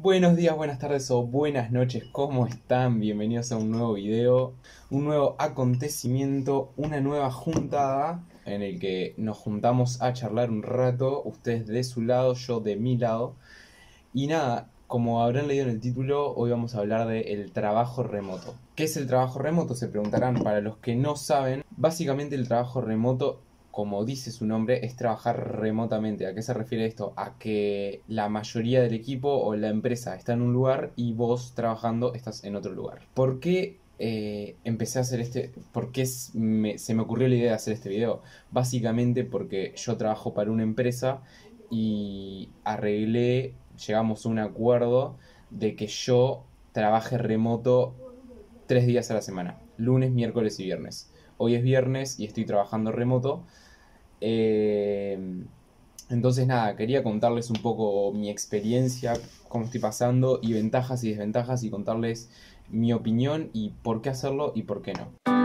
Buenos días, buenas tardes o buenas noches, ¿cómo están? Bienvenidos a un nuevo video, un nuevo acontecimiento, una nueva juntada en el que nos juntamos a charlar un rato, ustedes de su lado, yo de mi lado. Y nada, como habrán leído en el título, hoy vamos a hablar de el trabajo remoto. ¿Qué es el trabajo remoto? Se preguntarán para los que no saben. Básicamente el trabajo remoto como dice su nombre, es trabajar remotamente. ¿A qué se refiere esto? A que la mayoría del equipo o la empresa está en un lugar y vos trabajando estás en otro lugar. ¿Por qué eh, empecé a hacer este, por qué se me ocurrió la idea de hacer este video. Básicamente porque yo trabajo para una empresa y arreglé, llegamos a un acuerdo de que yo trabaje remoto tres días a la semana, lunes, miércoles y viernes. Hoy es viernes y estoy trabajando remoto Em, entonces nada, quería contarles un poco mi experiencia, cómo estoy pasando y ventajas y desventajas y contarles mi opinión y por qué hacerlo y por qué no.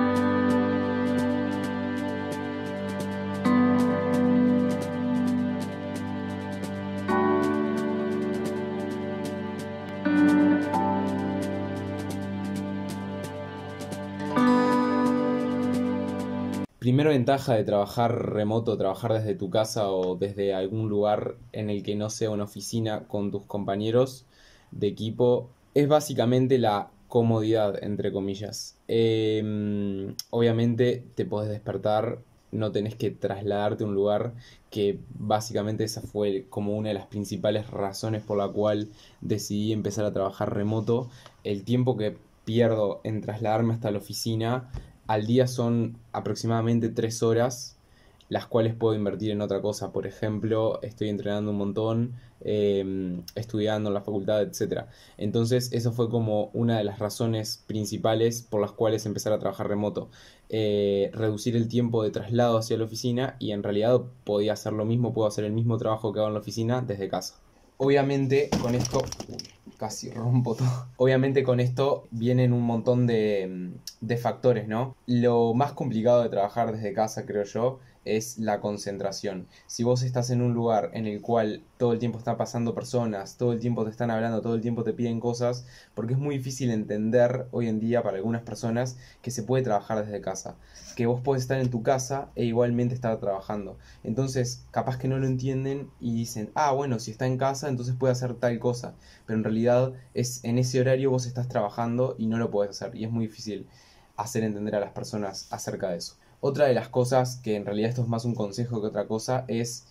primera ventaja de trabajar remoto, trabajar desde tu casa o desde algún lugar en el que no sea una oficina con tus compañeros de equipo es básicamente la comodidad, entre comillas. Em, obviamente te podés despertar, no tenés que trasladarte a un lugar que básicamente esa fue como una de las principales razones por la cual decidí empezar a trabajar remoto. El tiempo que pierdo en trasladarme hasta la oficina al día son aproximadamente tres horas, las cuales puedo invertir en otra cosa. Por ejemplo, estoy entrenando un montón, em, estudiando en la facultad, etc. Entonces, eso fue como una de las razones principales por las cuales empezar a trabajar remoto. Eh, reducir el tiempo de traslado hacia la oficina y en realidad podía hacer lo mismo, puedo hacer el mismo trabajo que hago en la oficina desde casa. Obviamente con esto... casi rompo todo. Obviamente con esto vienen un montón de, mm, de factores, ¿no? Lo más complicado de trabajar desde casa, creo yo, es la concentración. Si vos estás en un lugar en el cual todo el tiempo están pasando personas, todo el tiempo te están hablando, todo el tiempo te piden cosas, porque es muy difícil entender hoy en día para algunas personas que se puede trabajar desde casa, que vos podés estar en tu casa e igualmente estar trabajando. Entonces, capaz que no lo entienden y dicen, ah, bueno, si está en casa, entonces puede hacer tal cosa. Pero en realidad es en ese horario vos estás trabajando y no lo puedes hacer. Y es muy difícil hacer entender a las personas acerca de eso. Otra de las cosas, que en realidad esto es más un consejo que otra cosa, es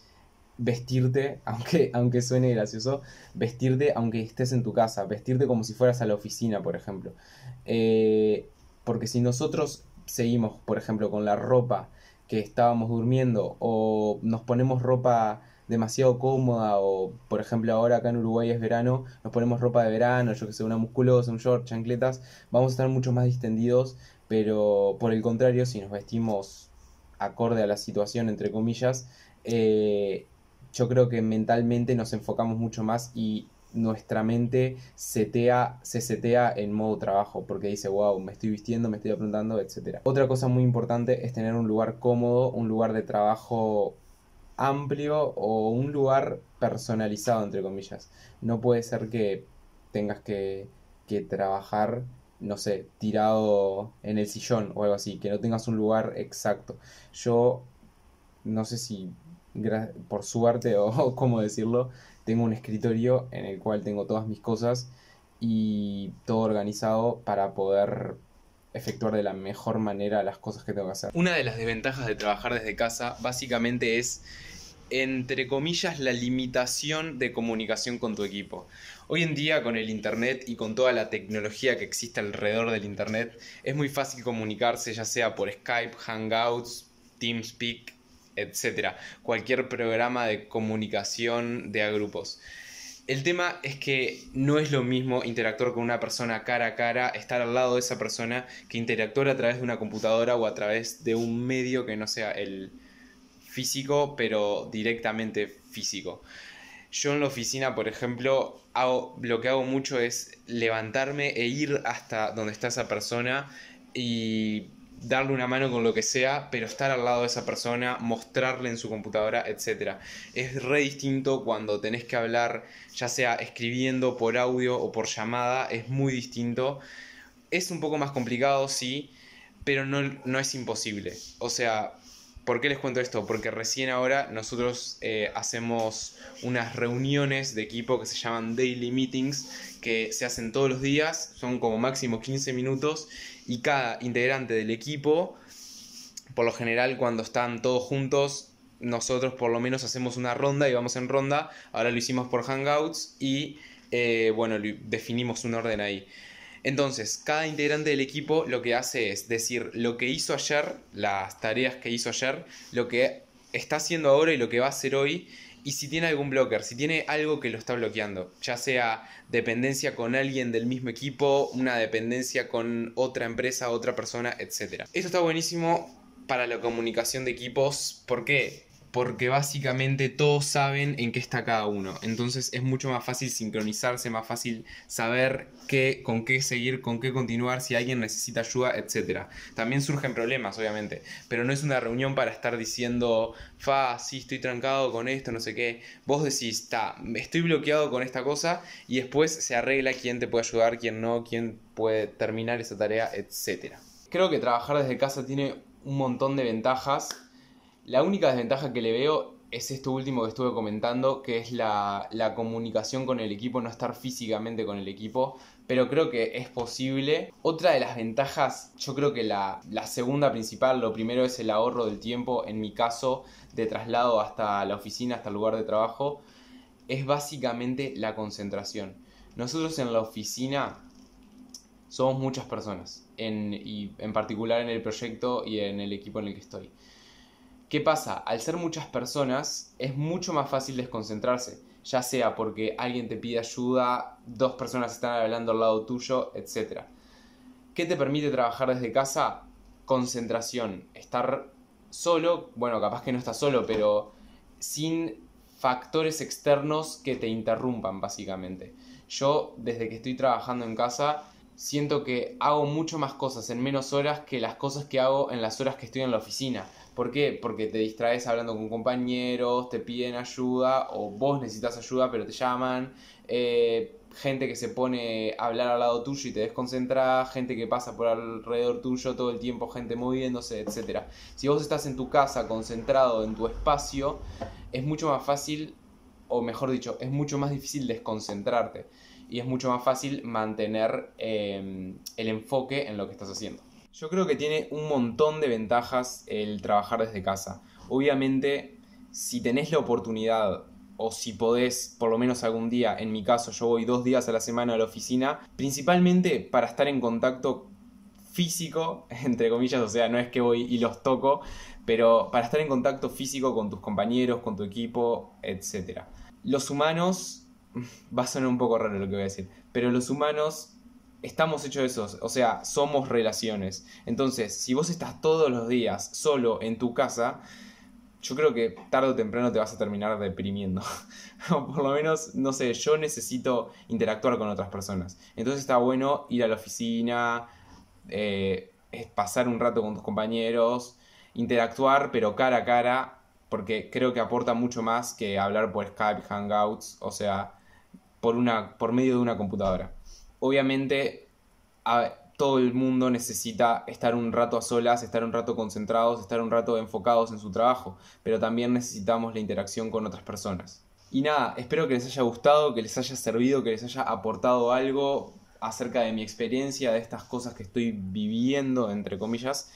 vestirte, aunque, aunque suene gracioso, vestirte aunque estés en tu casa, vestirte como si fueras a la oficina, por ejemplo. Eh, porque si nosotros seguimos, por ejemplo, con la ropa que estábamos durmiendo o nos ponemos ropa demasiado cómoda o por ejemplo ahora acá en Uruguay es verano, nos ponemos ropa de verano, yo que sé, una musculosa, un short, chancletas, vamos a estar mucho más distendidos, pero por el contrario, si nos vestimos acorde a la situación, entre comillas, eh, yo creo que mentalmente nos enfocamos mucho más y nuestra mente se setea en modo trabajo, porque dice, wow, me estoy vistiendo, me estoy aprontando, etc. Otra cosa muy importante es tener un lugar cómodo, un lugar de trabajo amplio o un lugar personalizado, entre comillas. No puede ser que tengas que, trabajar, no sé, tirado en el sillón o algo así, que no tengas un lugar exacto. Yo no sé si por suerte o, o cómo decirlo, tengo un escritorio en el cual tengo todas mis cosas y todo organizado para poder efectuar de la mejor manera las cosas que tengo que hacer. Una de las desventajas de trabajar desde casa básicamente es entre comillas, la limitación de comunicación con tu equipo. Hoy en día con el Internet y con toda la tecnología que existe alrededor del Internet, es muy fácil comunicarse, ya sea por Skype, Hangouts, TeamSpeak, etc. Cualquier programa de comunicación de a grupos. El tema es que no es lo mismo interactuar con una persona cara a cara, estar al lado de esa persona, que interactuar a través de una computadora o a través de un medio que no sea el, físico, pero directamente físico. Yo en la oficina, por ejemplo, lo que hago mucho es levantarme e ir hasta donde está esa persona y darle una mano con lo que sea, pero estar al lado de esa persona, mostrarle en su computadora, etc. Es re distinto cuando tenés que hablar, ya sea escribiendo por audio o por llamada, es muy distinto. Es un poco más complicado, sí, pero no, no es imposible. O sea, ¿Por qué les cuento esto? Porque recién ahora nosotros eh, hacemos unas reuniones de equipo que se llaman daily meetings, que se hacen todos los días, son como máximo 15 minutos, y cada integrante del equipo, por lo general cuando están todos juntos, nosotros por lo menos hacemos una ronda y vamos en ronda, ahora lo hicimos por Hangouts y eh, bueno, definimos un orden ahí. Entonces, cada integrante del equipo lo que hace es decir lo que hizo ayer, las tareas que hizo ayer, lo que está haciendo ahora y lo que va a hacer hoy, y si tiene algún blocker, si tiene algo que lo está bloqueando, ya sea dependencia con alguien del mismo equipo, una dependencia con otra empresa, otra persona, etc. Esto está buenísimo para la comunicación de equipos, ¿por qué? porque básicamente todos saben en qué está cada uno. Entonces es mucho más fácil sincronizarse, más fácil saber qué, con qué seguir, con qué continuar, si alguien necesita ayuda, etc. También surgen problemas, obviamente, pero no es una reunión para estar diciendo, fa, sí, estoy trancado con esto, no sé qué. Vos decís, está, estoy bloqueado con esta cosa y después se arregla quién te puede ayudar, quién no, quién puede terminar esa tarea, etc. Creo que trabajar desde casa tiene un montón de ventajas la única desventaja que le veo es esto último que estuve comentando, que es la, comunicación con el equipo, no estar físicamente con el equipo, pero creo que es posible. Otra de las ventajas, yo creo que la, segunda principal, lo primero es el ahorro del tiempo, en mi caso, de traslado hasta la oficina, hasta el lugar de trabajo, es básicamente la concentración. Nosotros en la oficina somos muchas personas, y en particular en el proyecto y en el equipo en el que estoy. ¿Qué pasa? Al ser muchas personas es mucho más fácil desconcentrarse, ya sea porque alguien te pide ayuda, dos personas están hablando al lado tuyo, etc. ¿Qué te permite trabajar desde casa? Concentración, estar solo, bueno, capaz que no estás solo, pero sin factores externos que te interrumpan básicamente. Yo desde que estoy trabajando en casa siento que hago mucho más cosas en menos horas que las cosas que hago en las horas que estoy en la oficina. ¿Por qué? Porque te distraes hablando con compañeros, te piden ayuda o vos necesitas ayuda pero te llaman. Eh, gente que se pone a hablar al lado tuyo y te desconcentra, gente que pasa por alrededor tuyo todo el tiempo, gente moviéndose, etc. Si vos estás en tu casa concentrado en tu espacio, es mucho más fácil, o mejor dicho, es mucho más difícil desconcentrarte y es mucho más fácil mantener eh, el enfoque en lo que estás haciendo. Yo creo que tiene un montón de ventajas el trabajar desde casa. Obviamente, si tenés la oportunidad o si podés, por lo menos algún día, en mi caso yo voy dos días a la semana a la oficina, principalmente para estar en contacto físico, entre comillas, o sea, no es que voy y los toco, pero para estar en contacto físico con tus compañeros, con tu equipo, etc. Los humanos, va a sonar un poco raro lo que voy a decir, pero los humanos estamos hechos de esos, o sea, somos relaciones. Entonces, si vos estás todos los días solo en tu casa, yo creo que tarde o temprano te vas a terminar deprimiendo. o por lo menos, no sé, yo necesito interactuar con otras personas. Entonces está bueno ir a la oficina, eh, pasar un rato con tus compañeros, interactuar pero cara a cara, porque creo que aporta mucho más que hablar por Skype, Hangouts, o sea, por, una, por medio de una computadora obviamente todo el mundo necesita estar un rato a solas, estar un rato concentrados, estar un rato enfocados en su trabajo, pero también necesitamos la interacción con otras personas. Y nada, espero que les haya gustado, que les haya servido, que les haya aportado algo acerca de mi experiencia, de estas cosas que estoy viviendo, entre comillas.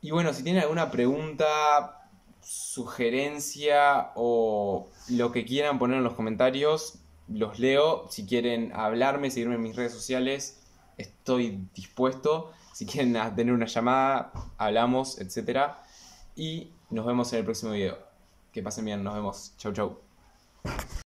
Y bueno, si tienen alguna pregunta, sugerencia o lo que quieran poner en los comentarios, los leo. Si quieren hablarme, seguirme en mis redes sociales, estoy dispuesto. Si quieren tener una llamada, hablamos, etc. Y nos vemos en el próximo video. Que pasen bien, nos vemos. Chau, chau.